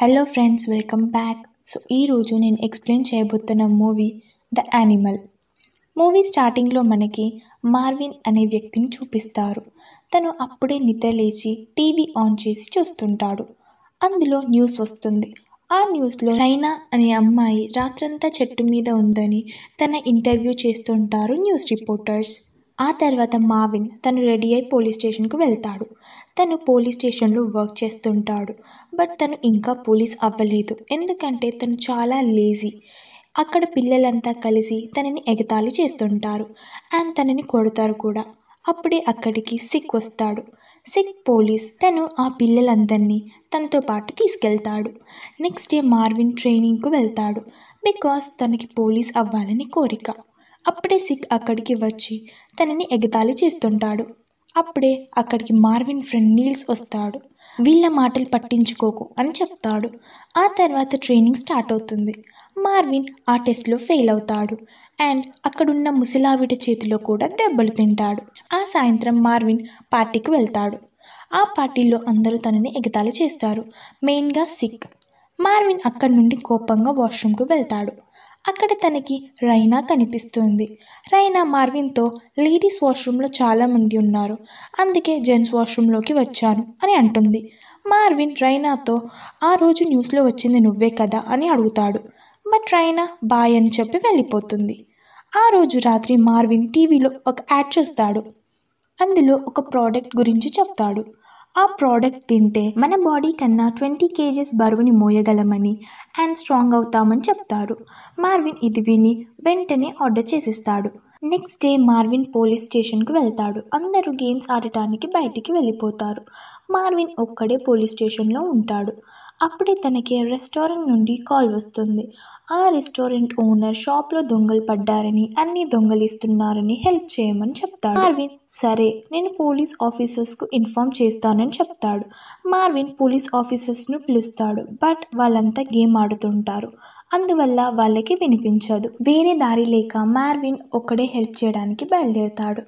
hello friends welcome back so ఈరోజు నేను explain చేయబోతున్న మూవీ ద యానిమల్ మూవీ స్టార్టింగ్లో మనకి మార్విన్ అనే వ్యక్తిని చూపిస్తారు తను అప్పుడే నిద్రలేచి టీవీ ఆన్ చేసి చూస్తుంటాడు అందులో న్యూస్ వస్తుంది ఆ న్యూస్లో నైనా అనే అమ్మాయి రాత్రంతా చెట్టు మీద ఉందని తన ఇంటర్వ్యూ చేస్తుంటారు న్యూస్ రిపోర్టర్స్ ఆ తర్వాత మావిన్ తను రెడీ అయి పోలీస్ స్టేషన్కు వెళ్తాడు తను పోలీస్ స్టేషన్లో వర్క్ చేస్తుంటాడు బట్ తను ఇంకా పోలీస్ అవ్వలేదు ఎందుకంటే తను చాలా లేజీ అక్కడ పిల్లలంతా కలిసి తనని ఎగతాళి చేస్తుంటారు అండ్ తనని కొడతారు కూడా అప్పుడే అక్కడికి సిక్ వస్తాడు సిక్ పోలీస్ తను ఆ పిల్లలందరినీ తనతో పాటు తీసుకెళ్తాడు నెక్స్ట్ డే మార్విన్ ట్రైనింగ్కు వెళ్తాడు బికాస్ తనకి పోలీస్ అవ్వాలని కోరిక అప్పుడే సిక్ అక్కడికి వచ్చి తనని ఎగతాళి చేస్తుంటాడు అప్పుడే అక్కడికి మార్విన్ ఫ్రెండ్ నీల్స్ వస్తాడు వీళ్ళ మాటలు పట్టించుకోకు అని చెప్తాడు ఆ తర్వాత ట్రైనింగ్ స్టార్ట్ అవుతుంది మార్విన్ ఆ టెస్ట్లో ఫెయిల్ అవుతాడు అండ్ అక్కడున్న ముసలావిడ చేతిలో కూడా దెబ్బలు తింటాడు ఆ సాయంత్రం మార్విన్ పార్టీకి వెళ్తాడు ఆ పార్టీలో అందరూ తనని ఎగతాళి చేస్తారు మెయిన్గా సిక్ మార్విన్ అక్కడి నుండి కోపంగా వాష్రూమ్కు వెళ్తాడు అక్కడ తనకి రైనా కనిపిస్తుంది రైనా మార్విన్తో లేడీస్ వాష్రూమ్లో చాలామంది ఉన్నారు అందుకే జెంట్స్ వాష్రూమ్లోకి వచ్చాను అని అంటుంది మార్విన్ రైనాతో ఆ రోజు న్యూస్లో వచ్చింది నువ్వే కదా అని అడుగుతాడు బట్ రైనా బాయ్ అని చెప్పి వెళ్ళిపోతుంది ఆ రోజు రాత్రి మార్విన్ టీవీలో ఒక యాడ్ చూస్తాడు అందులో ఒక ప్రోడక్ట్ గురించి చెప్తాడు ఆ ప్రోడక్ట్ తింటే మన బాడీ కన్నా ట్వంటీ కేజీస్ బరువుని మోయగలమని అండ్ స్ట్రాంగ్ అవుతామని చెప్తారు మార్విన్ ఇది విని వెంటనే ఆర్డర్ చేసిస్తాడు నెక్స్ట్ డే మార్విన్ పోలీస్ స్టేషన్కి వెళ్తాడు అందరూ గేమ్స్ ఆడటానికి బయటికి వెళ్ళిపోతారు మార్విన్ ఒక్కడే పోలీస్ స్టేషన్లో ఉంటాడు అప్పుడే తనకి రెస్టారెంట్ నుండి కాల్ వస్తుంది ఆ రెస్టారెంట్ ఓనర్ షాప్లో దొంగలు పడ్డారని అన్ని దొంగలిస్తున్నారని హెల్ప్ చేయమని చెప్తాడు మార్విన్ సరే నేను పోలీస్ ఆఫీసర్స్కు ఇన్ఫామ్ చేస్తానని చెప్తాడు మార్విన్ పోలీస్ ఆఫీసర్స్ను పిలుస్తాడు బట్ వాళ్ళంతా గేమ్ ఆడుతుంటారు అందువల్ల వాళ్ళకి వినిపించదు వేరే దారి లేక మార్విన్ ఒక్కడే హెల్ప్ చేయడానికి బయలుదేరుతాడు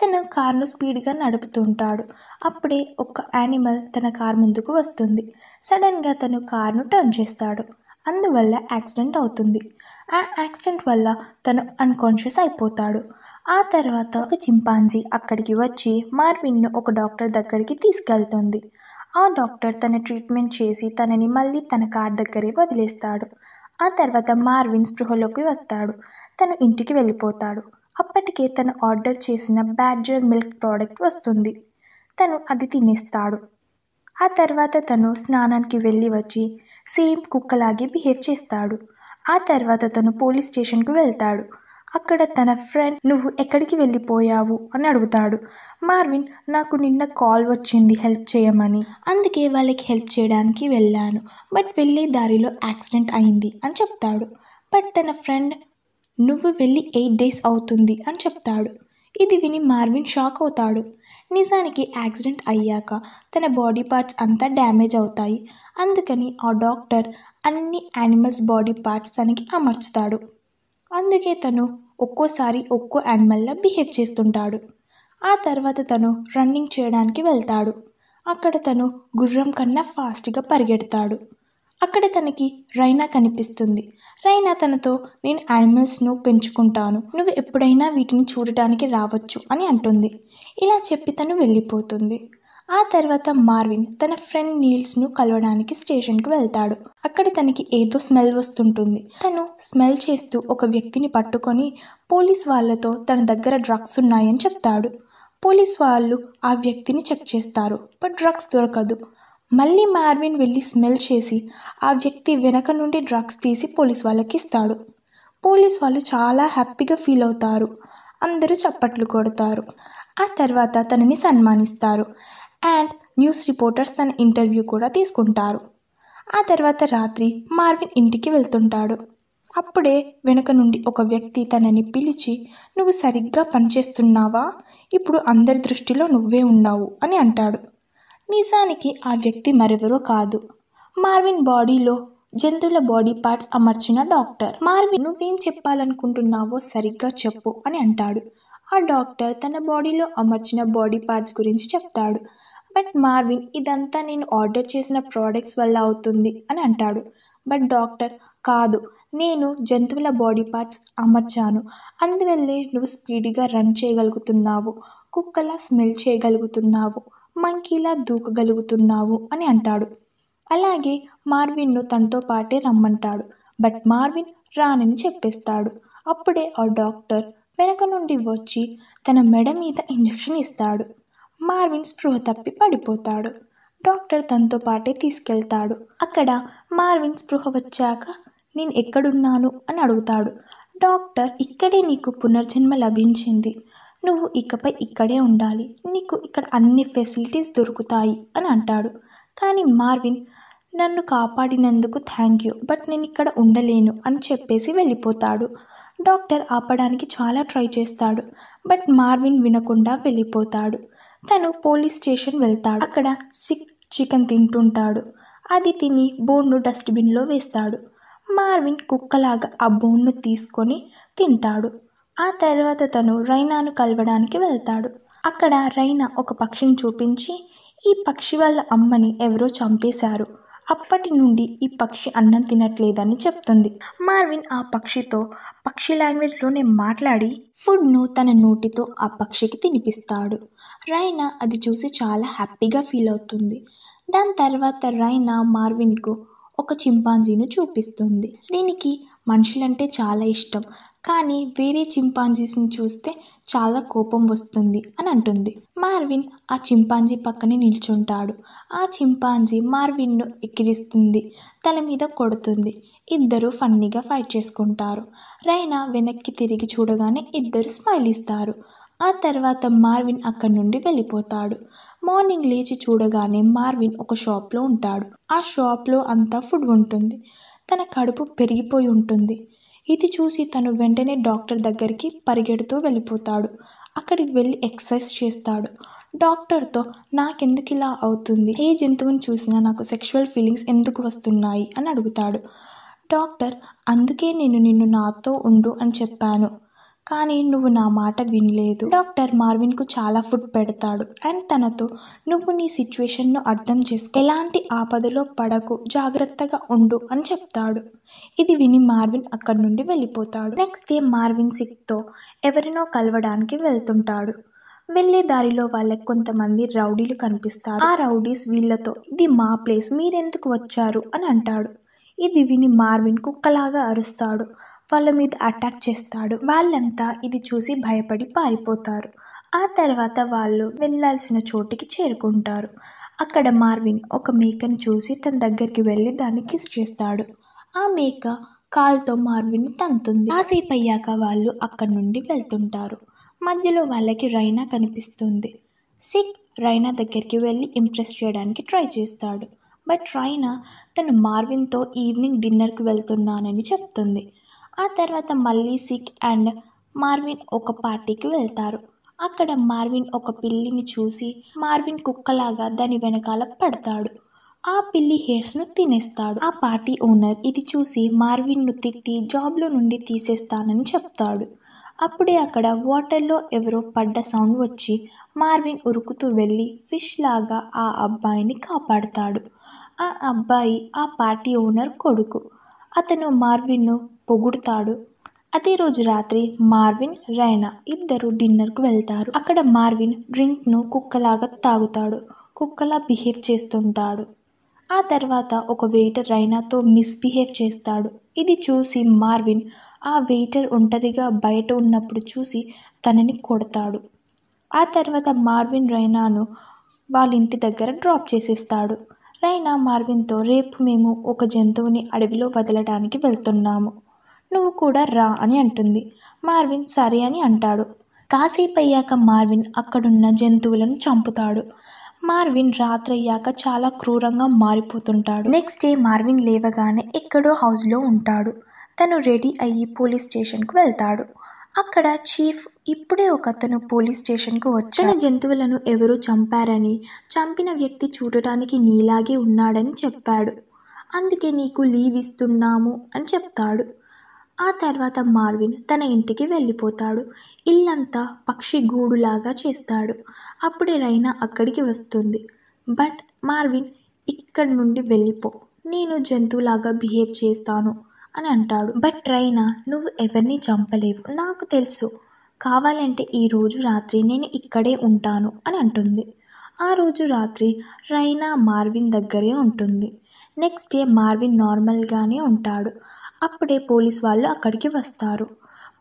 తన కార్ను స్పీడ్గా నడుపుతుంటాడు అప్పుడే ఒక యానిమల్ తన కార్ ముందుకు వస్తుంది సడన్గా తను కార్ను టర్న్ చేస్తాడు అందువల్ల యాక్సిడెంట్ అవుతుంది ఆ యాక్సిడెంట్ వల్ల తను అన్కాన్షియస్ అయిపోతాడు ఆ తర్వాత ఒక చింపాంజీ అక్కడికి వచ్చి మార్విన్ను ఒక డాక్టర్ దగ్గరికి తీసుకెళ్తుంది ఆ డాక్టర్ తన ట్రీట్మెంట్ చేసి తనని మళ్ళీ తన కార్ దగ్గరే వదిలేస్తాడు ఆ తర్వాత మార్విన్ స్పృహలోకి వస్తాడు తను ఇంటికి వెళ్ళిపోతాడు అప్పటికే తను ఆర్డర్ చేసిన బ్యాడ్జర్ మిల్క్ ప్రోడక్ట్ వస్తుంది తను అది తినేస్తాడు ఆ తర్వాత తను స్నానానికి వెళ్ళి వచ్చి సేమ్ కుక్కలాగే బిహేవ్ చేస్తాడు ఆ తర్వాత తను పోలీస్ స్టేషన్కు వెళ్తాడు అక్కడ తన ఫ్రెండ్ నువ్వు ఎక్కడికి వెళ్ళిపోయావు అని అడుగుతాడు మార్విన్ నాకు నిన్న కాల్ వచ్చింది హెల్ప్ చేయమని అందుకే వాళ్ళకి హెల్ప్ చేయడానికి వెళ్ళాను బట్ వెళ్ళే దారిలో యాక్సిడెంట్ అయింది అని చెప్తాడు బట్ తన ఫ్రెండ్ నువ్వు వెళ్ళి ఎయిట్ డేస్ అవుతుంది అని చెప్తాడు ఇది విని మార్విన్ షాక్ అవుతాడు నిజానికి యాక్సిడెంట్ అయ్యాక తన బాడీ పార్ట్స్ అంతా డ్యామేజ్ అవుతాయి అందుకని ఆ డాక్టర్ అన్ని యానిమల్స్ బాడీ పార్ట్స్ తనకి అమర్చుతాడు అందుకే తను ఒక్కోసారి ఒక్కో యానిమల్లా బిహేవ్ చేస్తుంటాడు ఆ తర్వాత తను రన్నింగ్ చేయడానికి వెళ్తాడు అక్కడ తను గుర్రం కన్నా ఫాస్ట్గా పరిగెడతాడు అక్కడ తనకి రైనా కనిపిస్తుంది రైనా తనతో నేను యానిమల్స్ను పెంచుకుంటాను నువ్వు ఎప్పుడైనా వీటిని చూడటానికి రావచ్చు అని అంటుంది ఇలా చెప్పి తను వెళ్ళిపోతుంది ఆ తర్వాత మార్విన్ తన ఫ్రెండ్ నీల్స్ను కలవడానికి స్టేషన్కు వెళ్తాడు అక్కడ తనకి ఏదో స్మెల్ వస్తుంటుంది తను స్మెల్ చేస్తూ ఒక వ్యక్తిని పట్టుకొని పోలీస్ వాళ్ళతో తన దగ్గర డ్రగ్స్ ఉన్నాయని చెప్తాడు పోలీస్ వాళ్ళు ఆ వ్యక్తిని చెక్ చేస్తారు బట్ డ్రగ్స్ దొరకదు మళ్ళీ మార్విన్ వెళ్ళి స్మెల్ చేసి ఆ వ్యక్తి వెనక నుండి డ్రగ్స్ తీసి పోలీస్ వాళ్ళకి ఇస్తాడు పోలీస్ వాళ్ళు చాలా హ్యాపీగా ఫీల్ అవుతారు అందరూ చప్పట్లు కొడతారు ఆ తర్వాత తనని సన్మానిస్తారు అండ్ న్యూస్ రిపోర్టర్స్ తన ఇంటర్వ్యూ కూడా తీసుకుంటారు ఆ తర్వాత రాత్రి మార్విన్ ఇంటికి వెళ్తుంటాడు అప్పుడే వెనుక నుండి ఒక వ్యక్తి తనని పిలిచి నువ్వు సరిగ్గా పనిచేస్తున్నావా ఇప్పుడు అందరి దృష్టిలో నువ్వే ఉన్నావు అని అంటాడు నిజానికి ఆ వ్యక్తి మరెవరో కాదు మార్విన్ బాడీలో జంతువుల బాడీ పార్ట్స్ అమర్చిన డాక్టర్ మార్విన్ నువ్వేం చెప్పాలనుకుంటున్నావో సరిగ్గా చెప్పు అని అంటాడు ఆ డాక్టర్ తన బాడీలో అమర్చిన బాడీ పార్ట్స్ గురించి చెప్తాడు బట్ మార్విన్ ఇదంతా నేను ఆర్డర్ చేసిన ప్రోడక్ట్స్ వల్ల అవుతుంది అని అంటాడు బట్ డాక్టర్ కాదు నేను జంతువుల బాడీ పార్ట్స్ అమర్చాను అందువల్లే నువ్వు స్పీడ్గా రన్ చేయగలుగుతున్నావు కుక్కలా స్మెల్ చేయగలుగుతున్నావు మంకీలా దూకగలుగుతున్నావు అని అంటాడు అలాగే మార్విన్ను తనతో పాటే రమ్మంటాడు బట్ మార్విన్ రానని చెప్పేస్తాడు అప్పుడే ఆ డాక్టర్ వెనక నుండి వచ్చి తన మెడ మీద ఇంజెక్షన్ ఇస్తాడు మార్విన్ స్పృహ తప్పి పడిపోతాడు డాక్టర్ తనతో పాటే తీసుకెళ్తాడు అక్కడ మార్విన్ స్పృహ వచ్చాక నేను ఎక్కడున్నాను అని అడుగుతాడు డాక్టర్ ఇక్కడే నీకు పునర్జన్మ లభించింది నువ్వు ఇకపై ఇక్కడే ఉండాలి నీకు ఇక్కడ అన్ని ఫెసిలిటీస్ దొరుకుతాయి అని అంటాడు కానీ మార్విన్ నన్ను కాపాడినందుకు థ్యాంక్ యూ బట్ నేను ఇక్కడ ఉండలేను అని చెప్పేసి వెళ్ళిపోతాడు డాక్టర్ ఆపడానికి చాలా ట్రై చేస్తాడు బట్ మార్విన్ వినకుండా వెళ్ళిపోతాడు తను పోలీస్ స్టేషన్ వెళ్తాడు అక్కడ సిక్ చికెన్ తింటుంటాడు అది తిని బోన్ను డస్ట్బిన్లో వేస్తాడు మార్విన్ కుక్కలాగా ఆ బోన్ను తీసుకొని తింటాడు ఆ తర్వాత తను రైనాను కలవడానికి వెళ్తాడు అక్కడ రైనా ఒక పక్షిని చూపించి ఈ పక్షి వాళ్ళ అమ్మని ఎవరో చంపేశారు అప్పటి నుండి ఈ పక్షి అన్నం తినట్లేదని చెప్తుంది మార్విన్ ఆ పక్షితో పక్షి లాంగ్వేజ్లోనే మాట్లాడి ఫుడ్ను తన నోటితో ఆ పక్షికి తినిపిస్తాడు రైనా అది చూసి చాలా హ్యాపీగా ఫీల్ అవుతుంది దాని తర్వాత రైనా మార్విన్కు ఒక చింపాంజీను చూపిస్తుంది దీనికి మనుషులంటే చాలా ఇష్టం కానీ వేరే చింపాంజీస్ని చూస్తే చాలా కోపం వస్తుంది అని అంటుంది మార్విన్ ఆ చింపాంజీ పక్కనే నిల్చుంటాడు ఆ చింపాంజీ మార్విన్ను ఎక్కిరిస్తుంది తల మీద కొడుతుంది ఇద్దరు ఫన్నీగా ఫైట్ చేసుకుంటారు రైనా వెనక్కి తిరిగి చూడగానే ఇద్దరు స్మైల్ ఇస్తారు ఆ తర్వాత మార్విన్ అక్కడి నుండి వెళ్ళిపోతాడు మార్నింగ్ లేచి చూడగానే మార్విన్ ఒక షాప్లో ఉంటాడు ఆ షాప్లో అంతా ఫుడ్ ఉంటుంది తన కడుపు పెరిగిపోయి ఉంటుంది ఇది చూసి తను వెంటనే డాక్టర్ దగ్గరికి పరిగెడుతూ వెళ్ళిపోతాడు అక్కడికి వెళ్ళి ఎక్సర్సైజ్ చేస్తాడు డాక్టర్తో నాకెందుకు ఇలా అవుతుంది ఏ జంతువుని చూసినా నాకు సెక్షువల్ ఫీలింగ్స్ ఎందుకు వస్తున్నాయి అని అడుగుతాడు డాక్టర్ అందుకే నేను నిన్ను నాతో ఉండు అని చెప్పాను కానీ నువ్వు నా మాట వినలేదు డాక్టర్ మార్విన్కు చాలా ఫుడ్ పెడతాడు అండ్ తనతో నువ్వు నీ సిచ్యువేషన్ను అర్థం చేసుకో ఎలాంటి ఆపదలో పడకు జాగ్రత్తగా ఉండు అని చెప్తాడు ఇది విని మార్విన్ అక్కడి నుండి వెళ్ళిపోతాడు నెక్స్ట్ డే మార్విన్ సిక్తో ఎవరినో కలవడానికి వెళ్తుంటాడు వెళ్ళే దారిలో వాళ్ళకి కొంతమంది రౌడీలు కనిపిస్తారు ఆ రౌడీస్ వీళ్ళతో ఇది మా ప్లేస్ మీరెందుకు వచ్చారు అని అంటాడు ఇది విని మార్విన్ కుక్కలాగా అరుస్తాడు వాళ్ళ మీద అటాక్ చేస్తాడు వాళ్ళంతా ఇది చూసి భయపడి పారిపోతారు ఆ తర్వాత వాళ్ళు వెళ్ళాల్సిన చోటికి చేరుకుంటారు అక్కడ మార్విన్ ఒక మేకను చూసి తన దగ్గరికి వెళ్ళి దాన్ని కిస్ చేస్తాడు ఆ మేక కాల్తో మార్విన్ తంతుంది కాసేపు అయ్యాక వాళ్ళు అక్కడి నుండి వెళ్తుంటారు మధ్యలో వాళ్ళకి రైనా కనిపిస్తుంది సిక్ రైనా దగ్గరికి వెళ్ళి ఇంప్రెస్ చేయడానికి ట్రై చేస్తాడు బట్ రైనా తను మార్విన్తో ఈవినింగ్ డిన్నర్కి వెళ్తున్నానని చెప్తుంది ఆ తర్వాత మళ్ళీ సిక్ అండ్ మార్విన్ ఒక పార్టీకి వెళ్తారు అక్కడ మార్విన్ ఒక పిల్లిని చూసి మార్విన్ కుక్కలాగా దాని వెనకాల పడతాడు ఆ పిల్లి హెయిర్స్ను తినేస్తాడు ఆ పార్టీ ఓనర్ ఇది చూసి మార్విన్ను తిట్టి జాబ్లో నుండి తీసేస్తానని చెప్తాడు అప్పుడే అక్కడ వాటర్లో ఎవరో పడ్డ సౌండ్ వచ్చి మార్విన్ ఉరుకుతూ వెళ్ళి ఫిష్ లాగా ఆ అబ్బాయిని కాపాడతాడు ఆ అబ్బాయి ఆ పార్టీ ఓనర్ కొడుకు అతను మార్విన్ను పొగుడుతాడు అదే రోజు రాత్రి మార్విన్ రైనా ఇద్దరు డిన్నర్కు వెళ్తారు అక్కడ మార్విన్ డ్రింక్ను కుక్కలాగా తాగుతాడు కుక్కలా బిహేవ్ చేస్తుంటాడు ఆ తర్వాత ఒక వెయిటర్ రైనాతో మిస్బిహేవ్ చేస్తాడు ఇది చూసి మార్విన్ ఆ వెయిటర్ ఒంటరిగా బయట ఉన్నప్పుడు చూసి తనని కొడతాడు ఆ తర్వాత మార్విన్ రైనాను వాళ్ళ ఇంటి దగ్గర డ్రాప్ చేసేస్తాడు రైనా మార్విన్తో రేపు మేము ఒక జంతువుని అడవిలో వదలడానికి వెళ్తున్నాము నువ్వు కూడా రా అని అంటుంది మార్విన్ సరే అని అంటాడు కాసేపు అయ్యాక మార్విన్ అక్కడున్న జంతువులను చంపుతాడు మార్విన్ రాత్రయ్యాక చాలా క్రూరంగా మారిపోతుంటాడు నెక్స్ట్ డే మార్విన్ లేవగానే ఎక్కడో హౌస్లో ఉంటాడు తను రెడీ అయ్యి పోలీస్ స్టేషన్కు వెళ్తాడు అక్కడ చీఫ్ ఇప్పుడే ఒక అతను పోలీస్ స్టేషన్కు వచ్చిన జంతువులను ఎవరో చంపారని చంపిన వ్యక్తి చూడటానికి నీలాగే ఉన్నాడని చెప్పాడు అందుకే నీకు లీవ్ ఇస్తున్నాము అని చెప్తాడు ఆ తర్వాత మార్విన్ తన ఇంటికి వెళ్ళిపోతాడు ఇల్లంతా పక్షి గూడులాగా చేస్తాడు అప్పుడే రైనా అక్కడికి వస్తుంది బట్ మార్విన్ ఇక్కడి నుండి వెళ్ళిపో నేను జంతువులాగా బిహేవ్ చేస్తాను అని అంటాడు బట్ రైనా నువ్వు ఎవరిని చంపలేవు నాకు తెలుసు కావాలంటే ఈరోజు రాత్రి నేను ఇక్కడే ఉంటాను అని అంటుంది ఆ రోజు రాత్రి రైనా మార్విన్ దగ్గరే ఉంటుంది నెక్స్ట్ డే మార్విన్ నార్మల్గానే ఉంటాడు అప్పుడే పోలీస్ వాళ్ళు అక్కడికి వస్తారు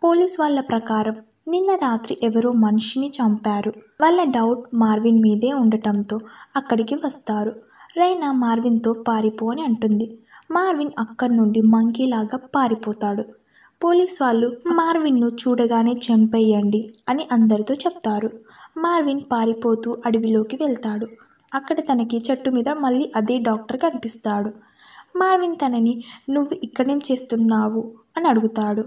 పోలీస్ వాళ్ళ ప్రకారం నిన్న రాత్రి ఎవరో మనిషిని చంపారు వాళ్ళ డౌట్ మార్విన్ మీదే ఉండటంతో అక్కడికి వస్తారు రైనా మార్విన్తో పారిపో అని అంటుంది మార్విన్ అక్కడి నుండి మంకీలాగా పారిపోతాడు పోలీస్ వాళ్ళు మార్విన్ను చూడగానే చంపేయండి అని అందరితో చెప్తారు మార్విన్ పారిపోతూ అడవిలోకి వెళ్తాడు అక్కడ తనకి చెట్టు మీద మళ్ళీ అదే డాక్టర్ కనిపిస్తాడు మార్విన్ తనని నువ్వు ఇక్కడేం చేస్తున్నావు అని అడుగుతాడు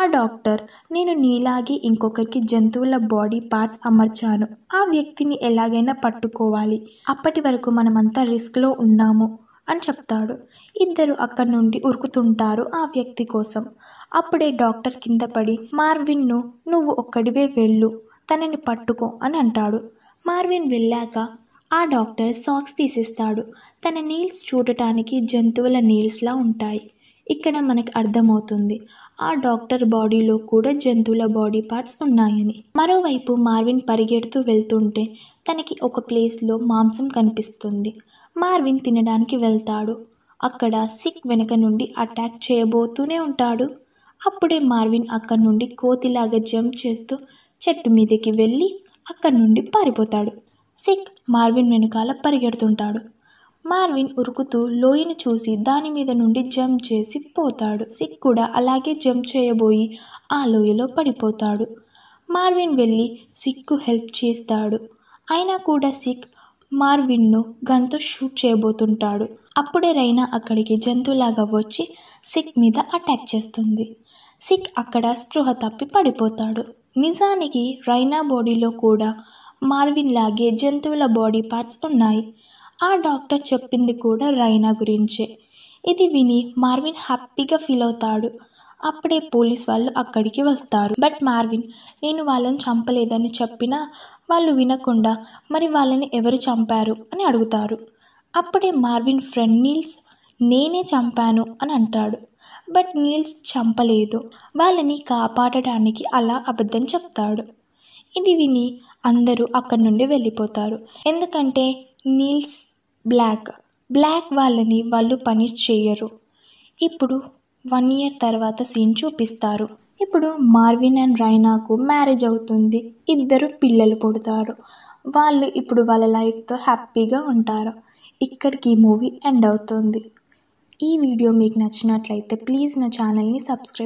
ఆ డాక్టర్ నేను నీలాగే ఇంకొకరికి జంతువుల బాడీ పార్ట్స్ అమర్చాను ఆ వ్యక్తిని ఎలాగైనా పట్టుకోవాలి అప్పటి వరకు మనమంతా రిస్క్లో ఉన్నాము అని చెప్తాడు ఇద్దరు అక్కడి నుండి ఉరుకుతుంటారు ఆ వ్యక్తి కోసం అప్పుడే డాక్టర్ కింద పడి మార్విన్ను నువ్వు ఒక్కడివే వెళ్ళు తనని పట్టుకో అని అంటాడు మార్విన్ వెళ్ళాక ఆ డాక్టర్ సాక్స్ తీసేస్తాడు తన నీల్స్ చూడటానికి జంతువుల నీల్స్లా ఉంటాయి ఇక్కడ మనకు అర్థమవుతుంది ఆ డాక్టర్ బాడీలో కూడా జంతువుల బాడీ పార్ట్స్ ఉన్నాయని మరోవైపు మార్విన్ పరిగెడుతూ వెళ్తుంటే తనకి ఒక ప్లేస్లో మాంసం కనిపిస్తుంది మార్విన్ తినడానికి వెళ్తాడు అక్కడ సిక్ వెనక నుండి అటాక్ చేయబోతూనే ఉంటాడు అప్పుడే మార్విన్ అక్కడి నుండి కోతిలాగా జంప్ చేస్తూ చెట్టు మీదకి వెళ్ళి అక్కడి నుండి పారిపోతాడు సిక్ మార్విన్ వెనుకాల పరిగెడుతుంటాడు మార్విన్ ఉరుకుతూ లోయను చూసి దాని మీద నుండి జంప్ చేసి పోతాడు సిక్ కూడా అలాగే జంప్ చేయబోయి ఆ లోయలో పడిపోతాడు మార్విన్ వెళ్ళి సిక్కు హెల్ప్ చేస్తాడు అయినా కూడా సిక్ మార్విన్ను గన్తో షూట్ చేయబోతుంటాడు అప్పుడే రైనా అక్కడికి జంతువులాగా వచ్చి సిక్ మీద అటాక్ చేస్తుంది సిక్ అక్కడ స్పృహ తప్పి పడిపోతాడు నిజానికి రైనా బాడీలో కూడా మార్విన్ లాగే జంతువుల బాడీ పార్ట్స్ ఉన్నాయి ఆ డాక్టర్ చెప్పింది కూడా రైనా గురించే ఇది విని మార్విన్ హ్యాపీగా ఫీల్ అవుతాడు అప్పుడే పోలీస్ వాళ్ళు అక్కడికి వస్తారు బట్ మార్విన్ నేను వాళ్ళని చంపలేదని చెప్పినా వాళ్ళు వినకుండా మరి వాళ్ళని ఎవరు చంపారు అని అడుగుతారు అప్పుడే మార్విన్ ఫ్రెండ్ నీల్స్ నేనే చంపాను అని అంటాడు బట్ నీల్స్ చంపలేదు వాళ్ళని కాపాడడానికి అలా అబద్ధం చెప్తాడు ఇది విని అందరూ అక్కడి నుండి వెళ్ళిపోతారు ఎందుకంటే నీల్స్ బ్లాక్ బ్లాక్ వాళ్ళని వాళ్ళు పని చేయరు ఇప్పుడు వన్ ఇయర్ తర్వాత సీన్ చూపిస్తారు ఇప్పుడు మార్విన్ అండ్ రైనాకు మ్యారేజ్ అవుతుంది ఇద్దరు పిల్లలు పుడతారు వాళ్ళు ఇప్పుడు వాళ్ళ లైఫ్తో హ్యాపీగా ఉంటారు ఇక్కడికి ఈ మూవీ ఎండ్ అవుతుంది ఈ వీడియో మీకు నచ్చినట్లయితే ప్లీజ్ నా ఛానల్ని సబ్స్క్రైబ్